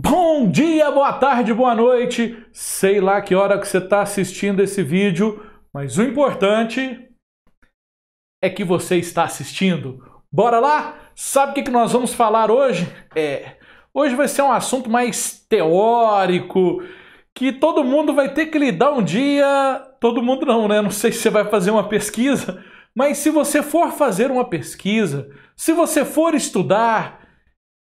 Bom dia, boa tarde, boa noite. Sei lá que hora que você está assistindo esse vídeo, mas o importante é que você está assistindo. Bora lá? Sabe o que, que nós vamos falar hoje? É, hoje vai ser um assunto mais teórico, que todo mundo vai ter que lidar um dia. Todo mundo não, né? Não sei se você vai fazer uma pesquisa, mas se você for fazer uma pesquisa, se você for estudar,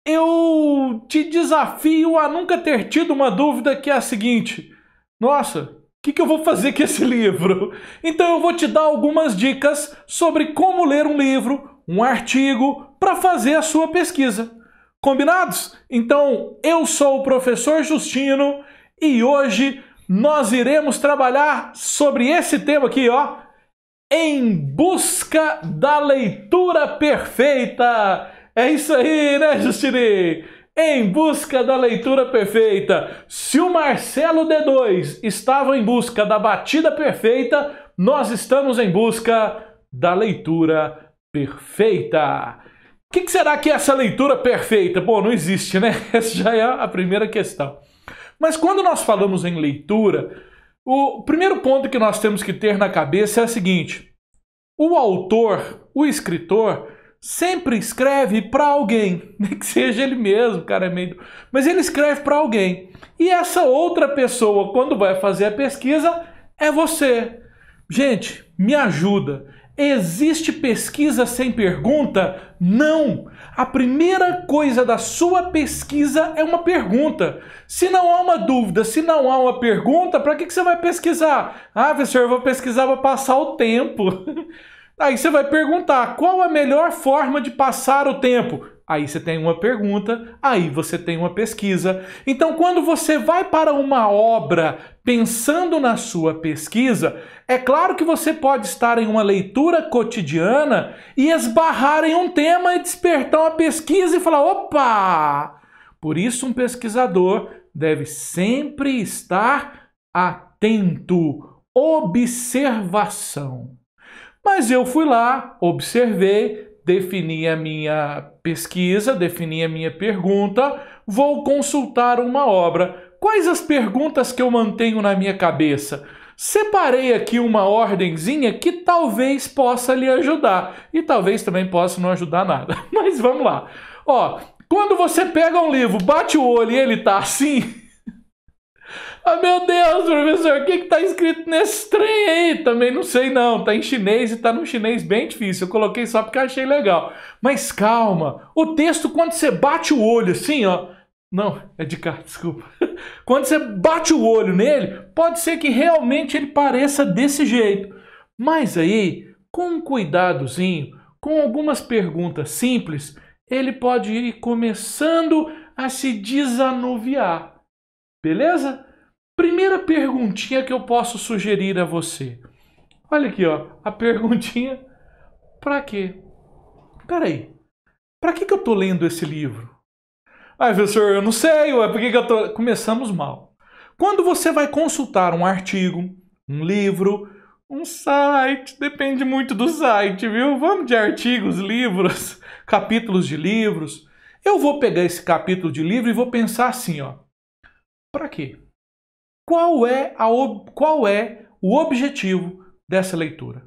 eu te desafio a nunca ter tido uma dúvida que é a seguinte: nossa, o que, que, eu vou fazer com esse livro? Então eu vou te dar algumas dicas sobre como ler um livro, um artigo, para fazer a sua pesquisa. Combinados? Então eu sou o professor Justino e hoje nós iremos trabalhar sobre esse tema aqui, ó. Em busca da leitura perfeita. É isso aí, né, Justinei? Em busca da leitura perfeita. Se o Marcelo D2 estava em busca da batida perfeita, nós estamos em busca da leitura perfeita. O que, que será que é essa leitura perfeita? Bom, não existe, né? Essa já é a primeira questão. Mas quando nós falamos em leitura, o primeiro ponto que nós temos que ter na cabeça é o seguinte: o autor, o escritor, sempre escreve para alguém, nem que seja ele mesmo, cara é meio, mas ele escreve para alguém. E essa outra pessoa, quando vai fazer a pesquisa, é você. Gente, me ajuda. Existe pesquisa sem pergunta? Não! A primeira coisa da sua pesquisa é uma pergunta. Se não há uma dúvida, se não há uma pergunta, para que, que você vai pesquisar? Ah, professor, eu vou pesquisar para passar o tempo. Aí você vai perguntar qual a melhor forma de passar o tempo. Aí você tem uma pergunta, aí você tem uma pesquisa. Então, quando você vai para uma obra pensando na sua pesquisa, é claro que você pode estar em uma leitura cotidiana e esbarrar em um tema e despertar uma pesquisa e falar: opa! Por isso, um pesquisador deve sempre estar atento. Observação. Mas eu fui lá, observei, defini a minha pesquisa, defini a minha pergunta, vou consultar uma obra. Quais as perguntas que eu mantenho na minha cabeça? Separei aqui uma ordenzinha que talvez possa lhe ajudar e talvez também possa não ajudar nada. Mas vamos lá. Ó, quando você pega um livro, bate o olho e ele tá assim, ah, meu Deus, professor, o que que tá escrito nesse trem aí? Também não sei não, tá em chinês e tá num chinês bem difícil. Eu coloquei só porque achei legal. Mas calma, o texto quando você bate o olho assim, ó, não, é de cá, desculpa. Quando você bate o olho nele, pode ser que realmente ele pareça desse jeito. Mas aí, com um cuidadozinho, com algumas perguntas simples, ele pode ir começando a se desanuviar. Beleza? Primeira perguntinha que eu posso sugerir a você. Olha aqui, ó, a perguntinha para quê? Peraí, para que, que eu tô lendo esse livro? Ah, professor, eu não sei, ué, por que, que eu tô. Começamos mal. Quando você vai consultar um artigo, um livro, um site, depende muito do site, viu? Vamos de artigos, livros, capítulos de livros. Eu vou pegar esse capítulo de livro e vou pensar assim, ó. Para quê? Qual é, a, qual é o objetivo dessa leitura?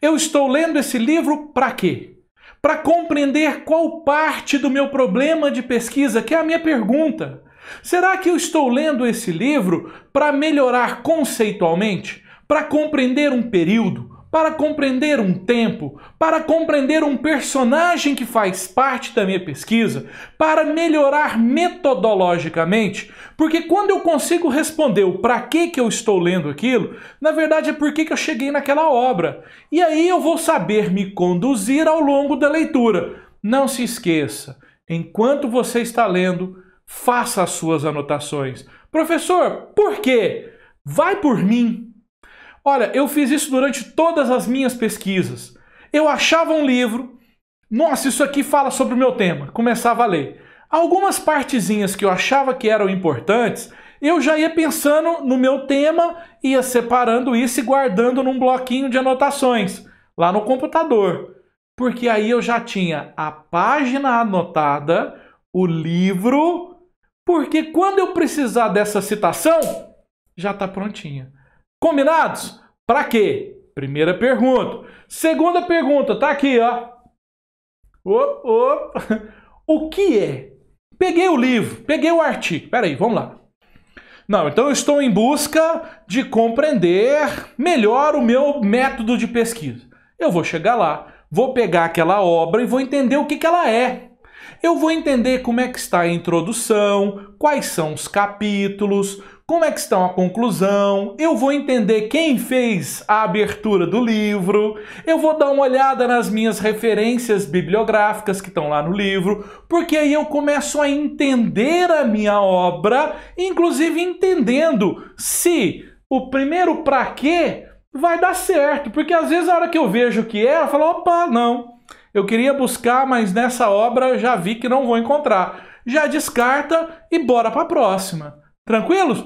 Eu estou lendo esse livro para quê? Para compreender qual parte do meu problema de pesquisa, que é a minha pergunta. Será que eu estou lendo esse livro para melhorar conceitualmente? Para compreender um período? para compreender um tempo, para compreender um personagem que faz parte da minha pesquisa, para melhorar metodologicamente, porque quando eu consigo responder o para que que eu estou lendo aquilo, na verdade é por que eu cheguei naquela obra. E aí eu vou saber me conduzir ao longo da leitura. Não se esqueça, enquanto você está lendo, faça as suas anotações. Professor, por quê? Vai por mim, Olha, eu fiz isso durante todas as minhas pesquisas. Eu achava um livro, nossa, isso aqui fala sobre o meu tema, começava a ler. Algumas partezinhas que eu achava que eram importantes, eu já ia pensando no meu tema, ia separando isso e guardando num bloquinho de anotações, lá no computador. Porque aí eu já tinha a página anotada, o livro, porque quando eu precisar dessa citação, já está prontinha. Combinados? Para quê? Primeira pergunta. Segunda pergunta, tá aqui, ó. Oh, oh. O que é? Peguei o livro, peguei o artigo. Peraí, vamos lá. Não, então eu estou em busca de compreender melhor o meu método de pesquisa. Eu vou chegar lá, vou pegar aquela obra e vou entender o que, que ela é eu vou entender como é que está a introdução, quais são os capítulos, como é que está a conclusão, eu vou entender quem fez a abertura do livro, eu vou dar uma olhada nas minhas referências bibliográficas que estão lá no livro, porque aí eu começo a entender a minha obra, inclusive entendendo se o primeiro para quê vai dar certo, porque às vezes a hora que eu vejo o que é, eu falo, opa, não. Eu queria buscar, mas nessa obra já vi que não vou encontrar. Já descarta e bora para a próxima. Tranquilos?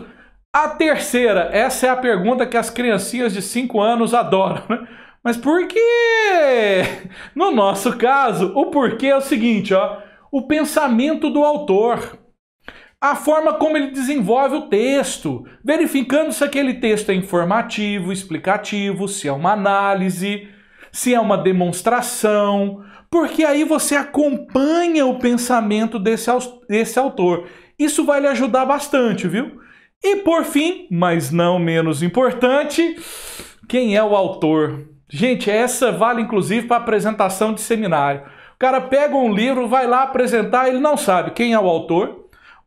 A terceira, essa é a pergunta que as criancinhas de 5 anos adoram, né? Mas por quê? No nosso caso, o porquê é o seguinte, ó, o pensamento do autor, a forma como ele desenvolve o texto, verificando se aquele texto é informativo, explicativo, se é uma análise, se é uma demonstração, porque aí você acompanha o pensamento desse, desse autor. Isso vai lhe ajudar bastante, viu? E por fim, mas não menos importante, quem é o autor? Gente, essa vale inclusive para apresentação de seminário. O cara pega um livro, vai lá apresentar, ele não sabe quem é o autor,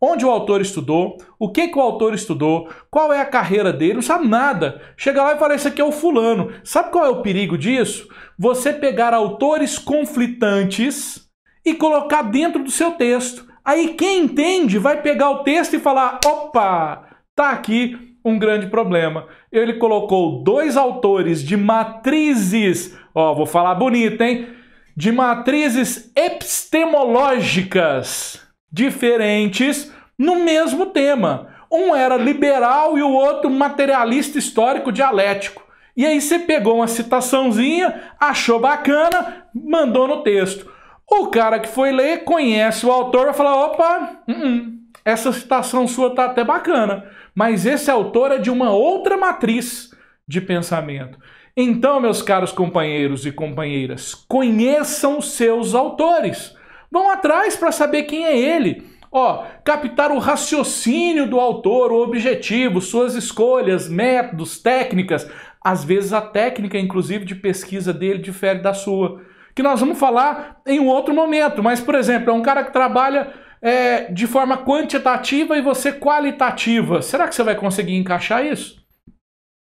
onde o autor estudou, o que, que o autor estudou, qual é a carreira dele, não sabe nada. Chega lá e fala: Isso aqui é o fulano. Sabe qual é o perigo disso? Você pegar autores conflitantes e colocar dentro do seu texto. Aí quem entende vai pegar o texto e falar: opa, tá aqui um grande problema. Ele colocou dois autores de matrizes, ó, vou falar bonito, hein? De matrizes epistemológicas diferentes no mesmo tema. Um era liberal e o outro materialista histórico dialético. E aí você pegou uma citaçãozinha, achou bacana, mandou no texto. O cara que foi ler conhece o autor e fala, opa, uh -uh, essa citação sua tá até bacana, mas esse autor é de uma outra matriz de pensamento. Então, meus caros companheiros e companheiras, conheçam seus autores. Vão atrás para saber quem é ele. Ó, captar o raciocínio do autor, o objetivo, suas escolhas, métodos, técnicas. Às vezes a técnica, inclusive, de pesquisa dele difere da sua. Que nós vamos falar em um outro momento. Mas, por exemplo, é um cara que trabalha é, de forma quantitativa e você qualitativa. Será que você vai conseguir encaixar isso?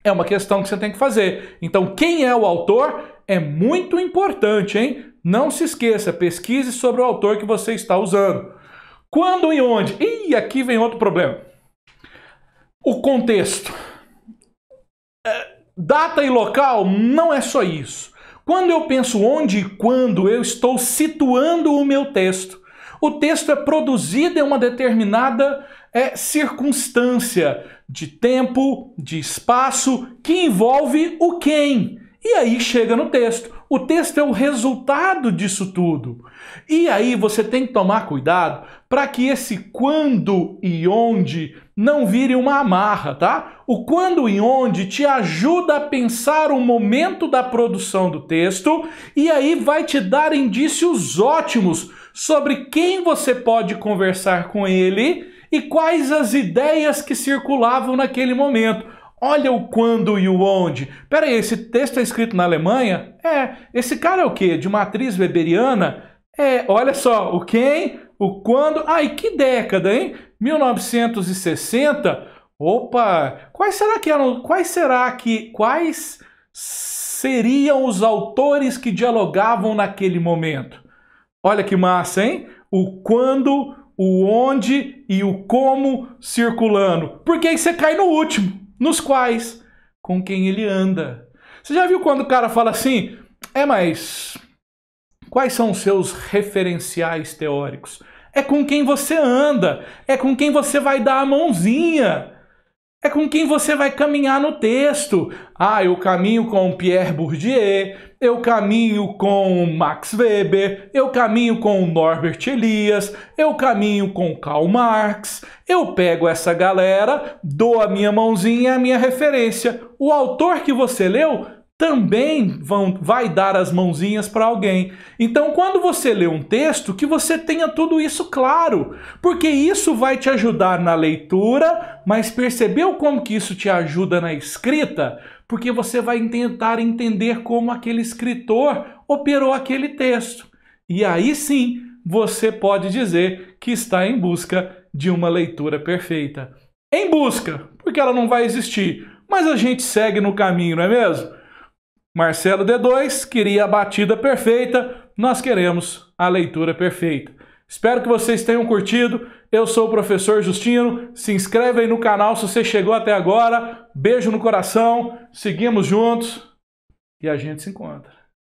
É uma questão que você tem que fazer. Então, quem é o autor é muito importante, hein? Não se esqueça, pesquise sobre o autor que você está usando. Quando e onde? E aqui vem outro problema. O contexto. É, data e local não é só isso. Quando eu penso onde e quando, eu estou situando o meu texto. O texto é produzido em uma determinada é, circunstância de tempo, de espaço, que envolve o quem. E aí chega no texto. O texto é o resultado disso tudo. E aí você tem que tomar cuidado para que esse quando e onde não vire uma amarra, tá? O quando e onde te ajuda a pensar o momento da produção do texto e aí vai te dar indícios ótimos sobre quem você pode conversar com ele e quais as ideias que circulavam naquele momento. Olha o quando e o onde. Pera aí, esse texto é escrito na Alemanha? É. Esse cara é o quê? De matriz weberiana? É. Olha só, o quem, o quando. Ai, que década, hein? 1960. Opa! Quais será que eram? Quais será que quais seriam os autores que dialogavam naquele momento? Olha que massa, hein? O quando, o onde e o como circulando. Porque aí você cai no último? nos quais, com quem ele anda. Você já viu quando o cara fala assim? É, mas quais são os seus referenciais teóricos? É com quem você anda, é com quem você vai dar a mãozinha, é com quem você vai caminhar no texto. Ah, eu caminho com Pierre Bourdieu, eu caminho com Max Weber, eu caminho com Norbert Elias, eu caminho com Karl Marx. Eu pego essa galera, dou a minha mãozinha, a minha referência. O autor que você leu também vão, vai dar as mãozinhas para alguém. Então, quando você lê um texto, que você tenha tudo isso claro, porque isso vai te ajudar na leitura, mas percebeu como que isso te ajuda na escrita? Porque você vai tentar entender como aquele escritor operou aquele texto. E aí sim, você pode dizer que está em busca de uma leitura perfeita. Em busca, porque ela não vai existir, mas a gente segue no caminho, não é mesmo? Marcelo D2 queria a batida perfeita, nós queremos a leitura perfeita. Espero que vocês tenham curtido. Eu sou o professor Justino. Se inscreve aí no canal se você chegou até agora. Beijo no coração. Seguimos juntos e a gente se encontra.